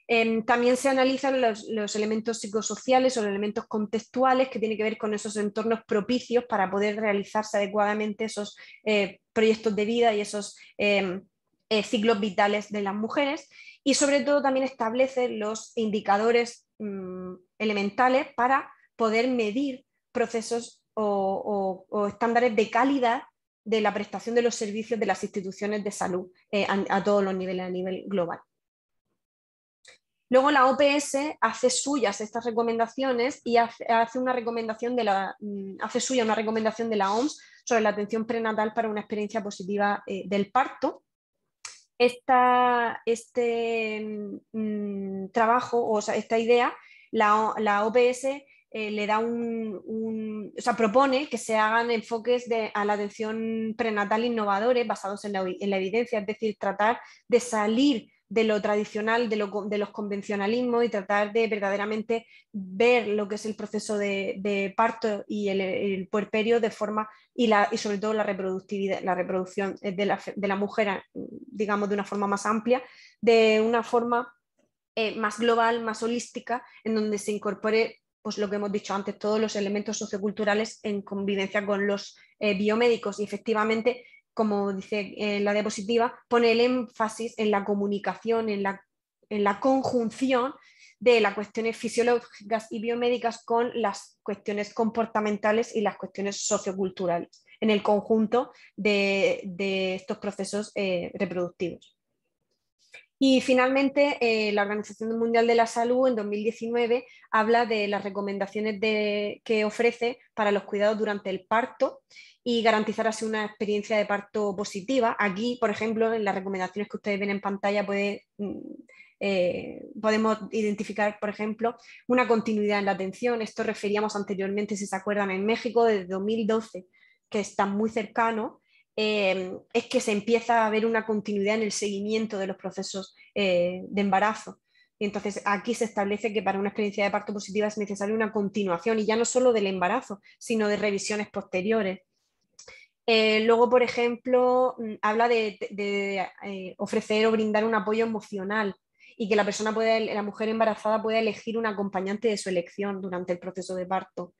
Em, también se analizan los, elementos psicosociales o los elementos contextuales que tienen que ver con esos entornos propicios para poder realizarse adecuadamente esos eh, proyectos de vida y esos em, eh, ciclos vitales de las mujeres. Y sobre todo también establece los indicadores mm, elementales para poder medir procesos o, estándares de calidad de la prestación de los servicios de las instituciones de salud eh, a, todos los niveles, a nivel global. Luego la OPS hace suyas estas recomendaciones y hace, una recomendación de la, mm, hace suya una recomendación de la OMS sobre la atención prenatal para una experiencia positiva eh, del parto. Esta, este mm, mm, trabajo, o sea, esta idea, la, OPS eh, le da un, o sea, propone que se hagan enfoques de, a la atención prenatal innovadores basados en la, en la evidencia, es decir, tratar de salir de lo tradicional, de, lo, los convencionalismos y tratar de verdaderamente ver lo que es el proceso de, parto y el, puerperio de forma y, y sobre todo la reproductividad, la reproducción de la, mujer, digamos, de una forma más amplia, de una forma eh, más global, más holística, en donde se incorpore pues lo que hemos dicho antes, todos los elementos socioculturales en convivencia con los eh, biomédicos. Y efectivamente como dice eh, la diapositiva, pone el énfasis en la comunicación, en la, conjunción de las cuestiones fisiológicas y biomédicas con las cuestiones comportamentales y las cuestiones socioculturales en el conjunto de, estos procesos eh, reproductivos. Y finalmente, eh, la Organización Mundial de la Salud en 2019 habla de las recomendaciones que ofrece para los cuidados durante el parto y garantizar así una experiencia de parto positiva. Aquí, por ejemplo, en las recomendaciones que ustedes ven en pantalla mm, eh, podemos identificar, por ejemplo, una continuidad en la atención. Esto referíamos anteriormente, si se acuerdan, en México desde 2012, que está muy cercano Em, es que se empieza a ver una continuidad en el seguimiento de los procesos eh, de embarazo. Y entonces aquí se establece que para una experiencia de parto positiva es necesaria una continuación y ya no solo del embarazo, sino de revisiones posteriores. Eh, luego, por ejemplo, mm, habla de, eh, ofrecer o brindar un apoyo emocional y que la persona la mujer embarazada pueda elegir un acompañante de su elección durante el proceso de parto.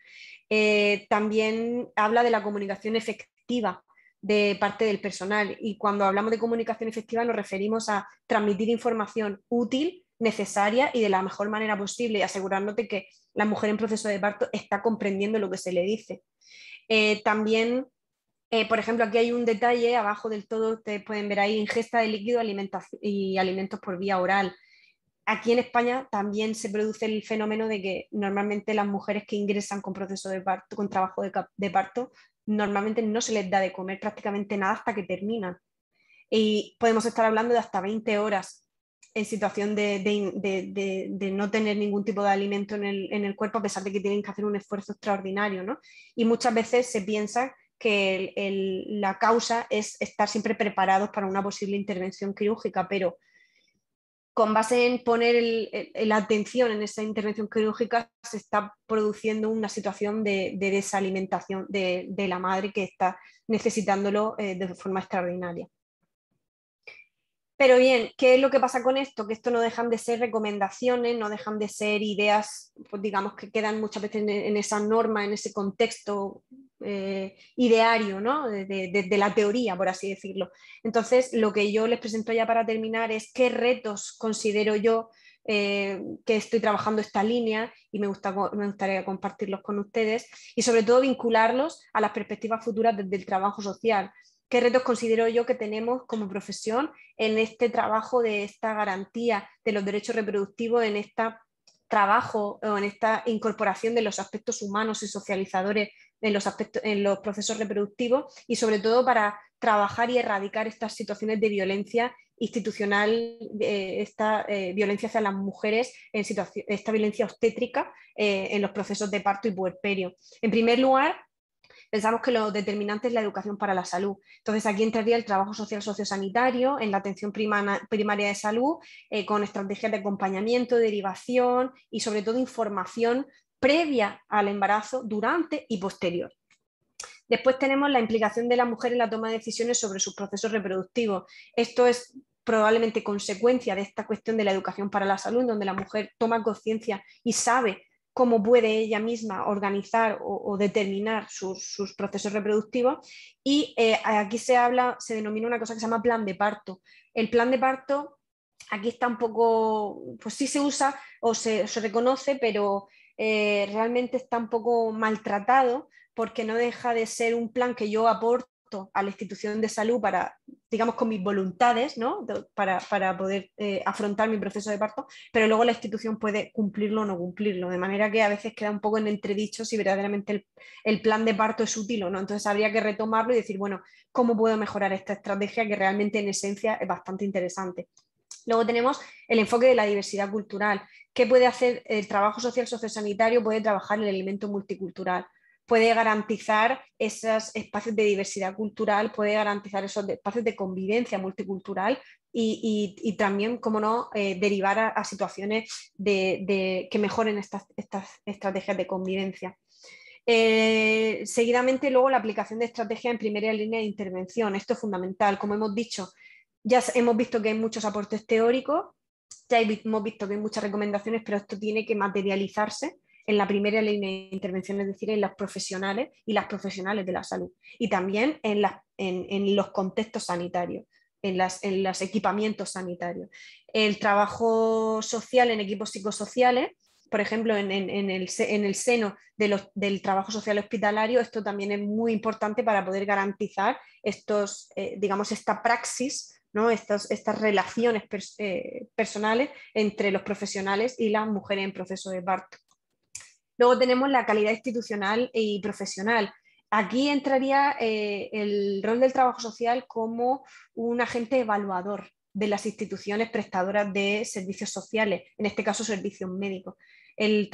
también habla de la comunicación efectiva de parte del personal. Y cuando hablamos de comunicación efectiva nos referimos a transmitir información útil, necesaria y de la mejor manera posible, y asegurándote que la mujer en proceso de parto está comprendiendo lo que se le dice. Eh, también, eh, por ejemplo, aquí hay un detalle, abajo del todo ustedes pueden ver ahí ingesta de líquido y alimentos por vía oral. Aquí en España también se produce el fenómeno de que normalmente las mujeres que ingresan con proceso de parto, con trabajo de parto, normalmente no se les da de comer prácticamente nada hasta que terminan. Y podemos estar hablando de hasta 20 horas en situación de, de, de, no tener ningún tipo de alimento en el, cuerpo, a pesar de que tienen que hacer un esfuerzo extraordinario. ¿no? Y muchas veces se piensa que la causa es estar siempre preparados para una posible intervención quirúrgica, pero con base en poner la atención en esa intervención quirúrgica, se está produciendo una situación de, desalimentación de, la madre que está necesitándolo eh, de forma extraordinaria. Pero bien, ¿qué es lo que pasa con esto? Que esto no dejan de ser recomendaciones, no dejan de ser ideas, pues, digamos, que quedan muchas veces en esa norma, en ese contexto eh, ideario, ¿no? de, la teoría, por así decirlo. Entonces, lo que yo les presento ya para terminar es qué retos considero yo eh, que estoy trabajando esta línea y me, gustaría compartirlos con ustedes y sobre todo vincularlos a las perspectivas futuras del trabajo social. ¿Qué retos considero yo que tenemos como profesión en este trabajo de esta garantía de los derechos reproductivos, en esta trabajo en esta incorporación de los aspectos humanos y socializadores en los, en los procesos reproductivos y sobre todo para trabajar y erradicar estas situaciones de violencia institucional, esta eh, violencia hacia las mujeres, en esta violencia obstétrica eh, en los procesos de parto y puerperio. En primer lugar, pensamos que lo determinante es la educación para la salud. Entonces, aquí entraría el trabajo social sociosanitario en la atención primaria de salud eh, con estrategias de acompañamiento, derivación y sobre todo información previa al embarazo, durante y posterior. Después tenemos la implicación de la mujer en la toma de decisiones sobre sus procesos reproductivos. Esto es probablemente consecuencia de esta cuestión de la educación para la salud, donde la mujer toma conciencia y sabe cómo puede ella misma organizar o, determinar sus, procesos reproductivos. Y eh, aquí se habla, se denomina una cosa que se llama plan de parto. El plan de parto aquí está un poco, pues sí se usa o se, reconoce, pero eh, realmente está un poco maltratado porque no deja de ser un plan que yo aporto a la institución de salud para, digamos, con mis voluntades, ¿no? Para, poder eh, afrontar mi proceso de parto, pero luego la institución puede cumplirlo o no cumplirlo, de manera que a veces queda un poco en entredicho si verdaderamente el, el plan de parto es útil o no. Entonces habría que retomarlo y decir, bueno, ¿cómo puedo mejorar esta estrategia que realmente en esencia es bastante interesante? Luego tenemos el enfoque de la diversidad cultural. ¿Qué puede hacer el trabajo social sociosanitario? Puede trabajar el elemento multicultural puede garantizar esos espacios de diversidad cultural, puede garantizar esos espacios de convivencia multicultural y, también, como no, eh, derivar a, situaciones de, que mejoren estas, estrategias de convivencia. Eh, seguidamente, luego, la aplicación de estrategias en primera línea de intervención. Esto es fundamental. Como hemos dicho, ya hemos visto que hay muchos aportes teóricos, ya hemos visto que hay muchas recomendaciones, pero esto tiene que materializarse en la primera línea de intervención, es decir, en las profesionales y las profesionales de la salud, y también en, los contextos sanitarios, en, los equipamientos sanitarios. El trabajo social en equipos psicosociales, por ejemplo, en, el, seno del trabajo social hospitalario, esto también es muy importante para poder garantizar estos, eh, digamos, esta praxis, ¿no? estas, relaciones eh, personales entre los profesionales y las mujeres en proceso de parto. Luego tenemos la calidad institucional y profesional. Aquí entraría eh, el rol del trabajo social como un agente evaluador de las instituciones prestadoras de servicios sociales, en este caso servicios médicos. El,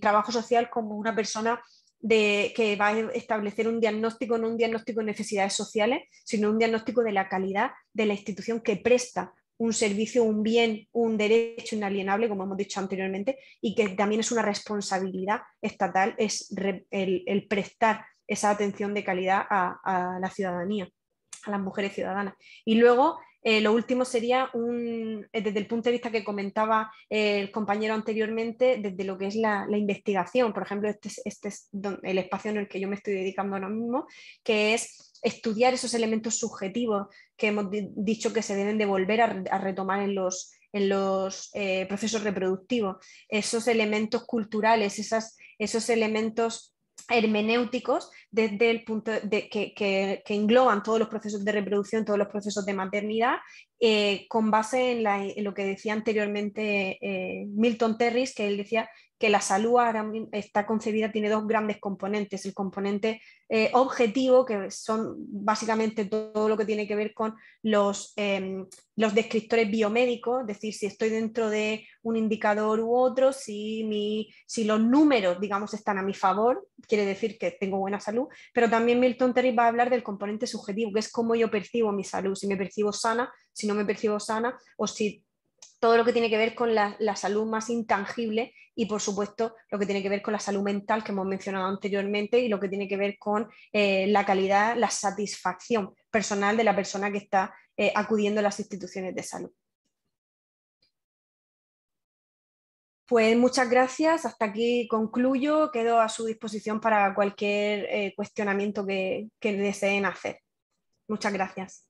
trabajo social como una persona de, que va a establecer un diagnóstico, no un diagnóstico de necesidades sociales, sino un diagnóstico de la calidad de la institución que presta un servicio, un bien, un derecho inalienable, como hemos dicho anteriormente, y que también es una responsabilidad estatal, es el, prestar esa atención de calidad a, la ciudadanía, a las mujeres ciudadanas. Y luego, eh, lo último sería, eh, desde el punto de vista que comentaba eh, el compañero anteriormente, desde lo que es la, investigación, por ejemplo, este es este el espacio en el que yo me estoy dedicando ahora mismo, que es estudiar esos elementos subjetivos que hemos dicho que se deben de volver a, retomar en los, en los eh, procesos reproductivos, esos elementos culturales, esas, esos elementos hermenéuticos desde el punto de, que, engloban todos los procesos de reproducción, todos los procesos de maternidad, eh, con base en, lo que decía anteriormente eh, Milton Terris, que él decía que la salud está concebida, tiene dos grandes componentes. El componente eh, objetivo, que son básicamente todo lo que tiene que ver con los, em, los descriptores biomédicos, es decir, si estoy dentro de un indicador u otro, si, mi, si los números, digamos, están a mi favor, quiere decir que tengo buena salud, pero también Milton Terry va a hablar del componente subjetivo, que es cómo yo percibo mi salud, si me percibo sana, si no me percibo sana, o si todo lo que tiene que ver con la, salud más intangible y, por supuesto, lo que tiene que ver con la salud mental que hemos mencionado anteriormente y lo que tiene que ver con eh, la calidad, la satisfacción personal de la persona que está eh, acudiendo a las instituciones de salud. Pues muchas gracias, hasta aquí concluyo, quedo a su disposición para cualquier eh, cuestionamiento que deseen hacer. Muchas gracias.